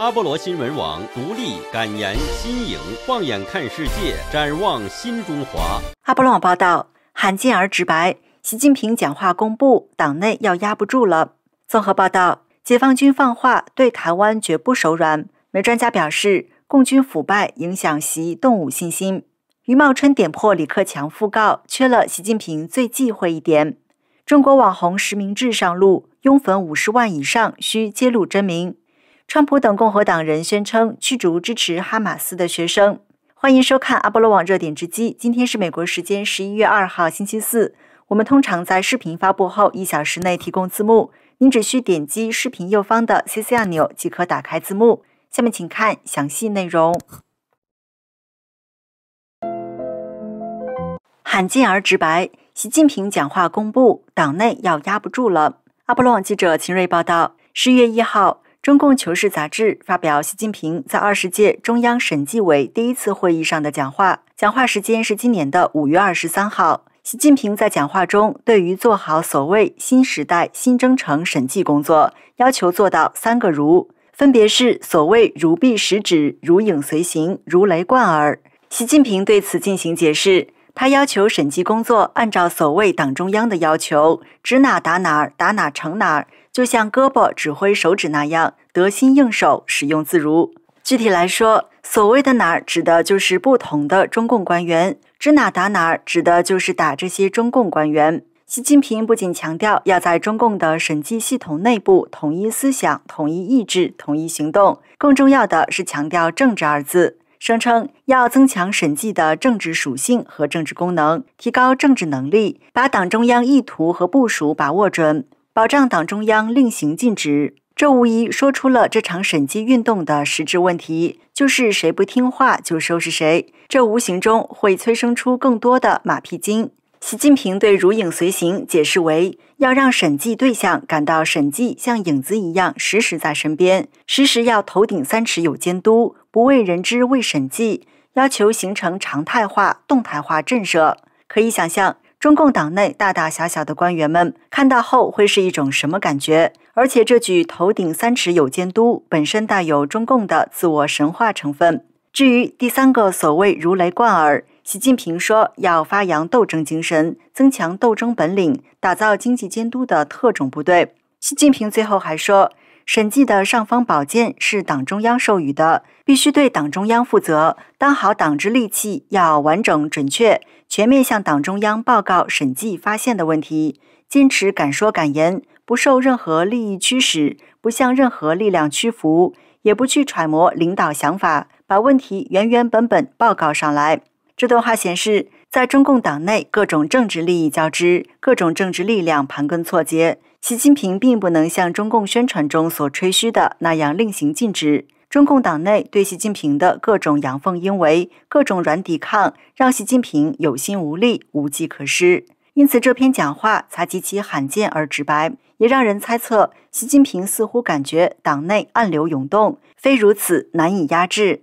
阿波罗新闻网独立、感言、新颖，放眼看世界，展望新中华。阿波罗网报道：罕见而直白。习近平讲话公布，党内要压不住了。综合报道：解放军放话，对台湾绝不手软。美专家表示，共军腐败影响习动武信心。余茂春点破李克强讣告，缺了习近平最忌讳一点。中国网红实名制上路，拥粉五十万以上需揭露真名。川普等共和党人宣称驱逐支持哈马斯的学生。欢迎收看阿波罗网热点直击。今天是美国时间十一月二号，星期四。我们通常在视频发布后一小时内提供字幕，您只需点击视频右方的 CC 按钮即可打开字幕。下面请看详细内容。罕见而直白，习近平讲话公布，党内要压不住了。阿波罗网记者秦锐报道，十一月一号。中共求是杂志发表习近平在二十届中央审计委第一次会议上的讲话，讲话时间是今年的五月二十三号。习近平在讲话中对于做好所谓新时代新征程审计工作，要求做到三个如，分别是所谓如臂使指、如影随形、如雷贯耳。习近平对此进行解释，他要求审计工作按照所谓党中央的要求，指哪打哪，打哪成哪。就像胳膊指挥手指那样得心应手，使用自如。具体来说，所谓的“哪儿”指的就是不同的中共官员，“指哪打哪儿”指的就是打这些中共官员。习近平不仅强调要在中共的审计系统内部统一思想、统一意志、统一行动，更重要的是强调“政治”二字，声称要增强审计的政治属性和政治功能，提高政治能力，把党中央意图和部署把握准。保障党中央令行禁止，这无疑说出了这场审计运动的实质问题，就是谁不听话就收拾谁。这无形中会催生出更多的马屁精。习近平对“如影随形”解释为：要让审计对象感到审计像影子一样时时在身边，时时要头顶三尺有监督，不为人知为审计。要求形成常态化、动态化震慑。可以想象。中共党内大大小小的官员们看到后会是一种什么感觉？而且这句“头顶三尺有监督”本身带有中共的自我神话成分。至于第三个所谓“如雷贯耳”，习近平说要发扬斗争精神，增强斗争本领，打造经济监督的特种部队。习近平最后还说。审计的尚方宝剑是党中央授予的，必须对党中央负责，当好党之利器，要完整准确、全面向党中央报告审计发现的问题，坚持敢说敢言，不受任何利益驱使，不向任何力量屈服，也不去揣摩领导想法，把问题原原本本报告上来。这段话显示。在中共党内，各种政治利益交织，各种政治力量盘根错节。习近平并不能像中共宣传中所吹嘘的那样令行禁止。中共党内对习近平的各种阳奉阴违、各种软抵抗，让习近平有心无力、无计可施。因此，这篇讲话才极其罕见而直白，也让人猜测，习近平似乎感觉党内暗流涌动，非如此难以压制。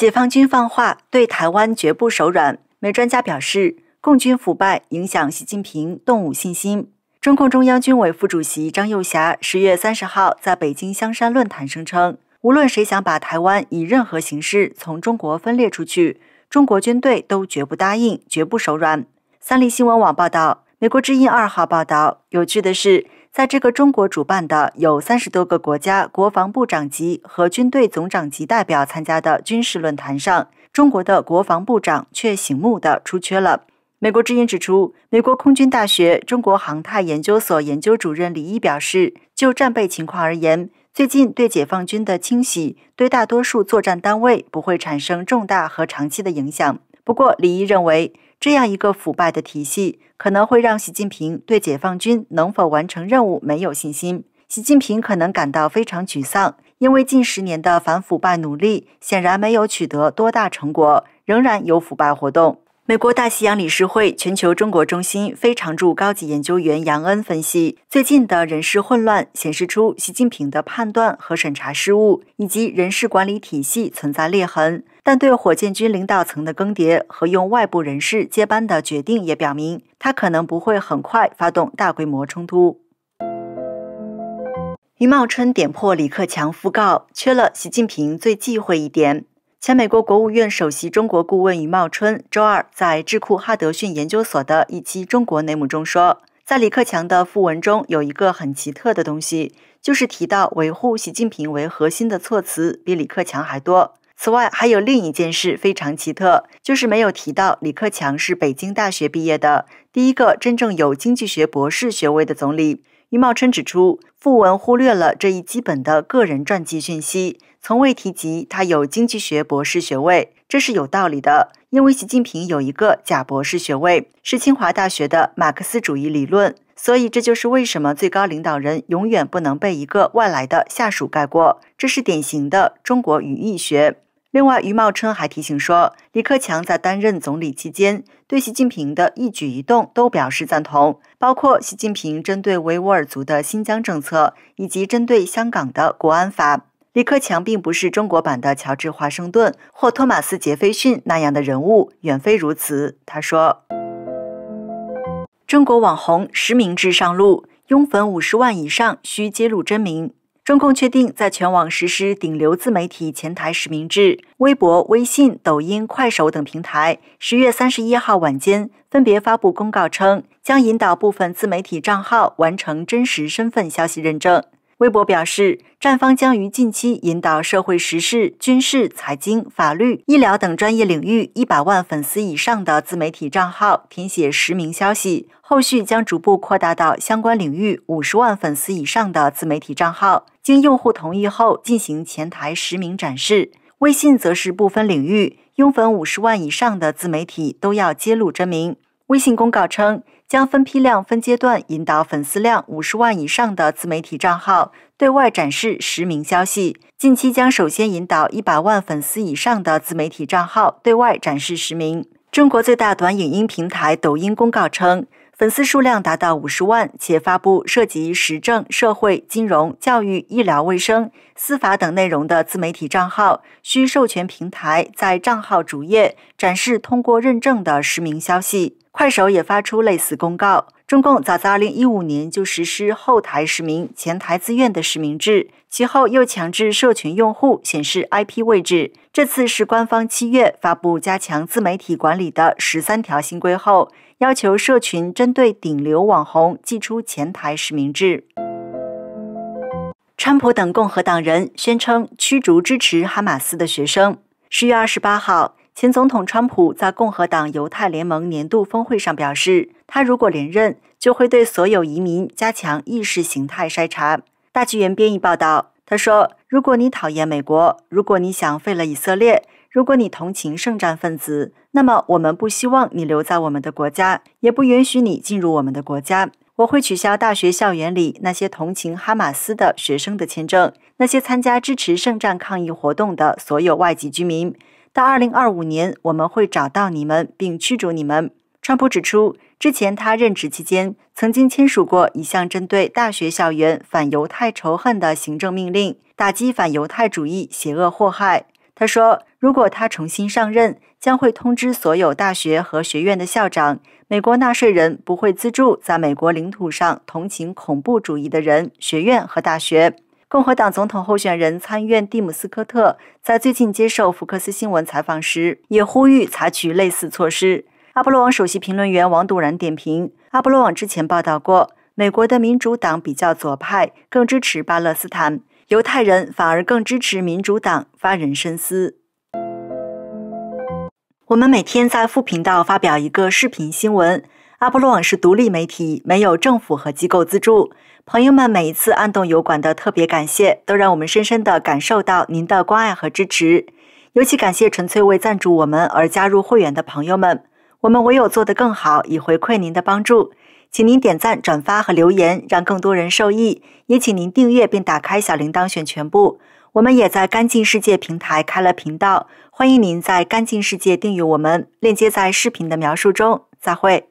解放军放话，对台湾绝不手软。美专家表示，共军腐败影响习近平动武信心。中共中央军委副主席张幼霞十月三十号在北京香山论坛声称，无论谁想把台湾以任何形式从中国分裂出去，中国军队都绝不答应，绝不手软。三立新闻网报道，美国之音二号报道，有趣的是。在这个中国主办的、有三十多个国家国防部长级和军队总长级代表参加的军事论坛上，中国的国防部长却醒目的出缺了。美国之音指出，美国空军大学中国航太研究所研究主任李毅表示，就战备情况而言，最近对解放军的清洗对大多数作战单位不会产生重大和长期的影响。不过，李毅认为，这样一个腐败的体系可能会让习近平对解放军能否完成任务没有信心。习近平可能感到非常沮丧，因为近十年的反腐败努力显然没有取得多大成果，仍然有腐败活动。美国大西洋理事会全球中国中心非常驻高级研究员杨恩分析，最近的人事混乱显示出习近平的判断和审查失误，以及人事管理体系存在裂痕。但对火箭军领导层的更迭和用外部人士接班的决定，也表明他可能不会很快发动大规模冲突。于茂春点破李克强讣告缺了习近平最忌讳一点。前美国国务院首席中国顾问余茂春周二在智库哈德逊研究所的一期中国内幕中说，在李克强的副文中有一个很奇特的东西，就是提到维护习近平为核心的措辞比李克强还多。此外，还有另一件事非常奇特，就是没有提到李克强是北京大学毕业的第一个真正有经济学博士学位的总理。余茂春指出，副文忽略了这一基本的个人传记讯息。从未提及他有经济学博士学位，这是有道理的，因为习近平有一个假博士学位，是清华大学的马克思主义理论，所以这就是为什么最高领导人永远不能被一个外来的下属盖过，这是典型的中国语义学。另外，余茂春还提醒说，李克强在担任总理期间，对习近平的一举一动都表示赞同，包括习近平针对维吾尔族的新疆政策，以及针对香港的国安法。李克强并不是中国版的乔治华盛顿或托马斯杰斐逊那样的人物，远非如此。他说：“中国网红实名制上路，拥粉五十万以上需揭露真名。中共确定在全网实施顶流自媒体前台实名制。微博、微信、抖音、快手等平台，十月三十一号晚间分别发布公告称，将引导部分自媒体账号完成真实身份消息认证。”微博表示，站方将于近期引导社会时事、军事、财经、法律、医疗等专业领域一百万粉丝以上的自媒体账号填写实名消息，后续将逐步扩大到相关领域五十万粉丝以上的自媒体账号，经用户同意后进行前台实名展示。微信则是不分领域，拥粉五十万以上的自媒体都要揭露真名。微信公告称。将分批量、分阶段引导粉丝量五十万以上的自媒体账号对外展示实名消息。近期将首先引导一百万粉丝以上的自媒体账号对外展示实名。中国最大短影音平台抖音公告称。粉丝数量达到五十万且发布涉及时政、社会、金融、教育、医疗卫生、司法等内容的自媒体账号，需授权平台在账号主页展示通过认证的实名消息。快手也发出类似公告。中共早在二零一五年就实施后台实名、前台自愿的实名制，其后又强制社群用户显示 IP 位置。这次是官方七月发布加强自媒体管理的十三条新规后。要求社群针对顶流网红祭出前台实名制。川普等共和党人宣称驱逐支持哈马斯的学生。十月二十八号，前总统川普在共和党犹太联盟年度峰会上表示，他如果连任，就会对所有移民加强意识形态筛查。大纪元编译报道，他说：“如果你讨厌美国，如果你想废了以色列。”如果你同情圣战分子，那么我们不希望你留在我们的国家，也不允许你进入我们的国家。我会取消大学校园里那些同情哈马斯的学生的签证，那些参加支持圣战抗议活动的所有外籍居民。到二零二五年，我们会找到你们并驱逐你们。川普指出，之前他任职期间曾经签署过一项针对大学校园反犹太仇恨的行政命令，打击反犹太主义邪恶祸害。他说：“如果他重新上任，将会通知所有大学和学院的校长，美国纳税人不会资助在美国领土上同情恐怖主义的人、学院和大学。”共和党总统候选人参议院蒂姆斯科特在最近接受福克斯新闻采访时也呼吁采取类似措施。阿波罗网首席评论员王董然点评：阿波罗网之前报道过，美国的民主党比较左派，更支持巴勒斯坦。犹太人反而更支持民主党，发人深思。我们每天在副频道发表一个视频新闻。阿波罗网是独立媒体，没有政府和机构资助。朋友们每一次按动油管的特别感谢，都让我们深深的感受到您的关爱和支持。尤其感谢纯粹为赞助我们而加入会员的朋友们，我们唯有做得更好，以回馈您的帮助。请您点赞、转发和留言，让更多人受益。也请您订阅并打开小铃铛，选全部。我们也在“干净世界”平台开了频道，欢迎您在“干净世界”订阅我们，链接在视频的描述中。再会。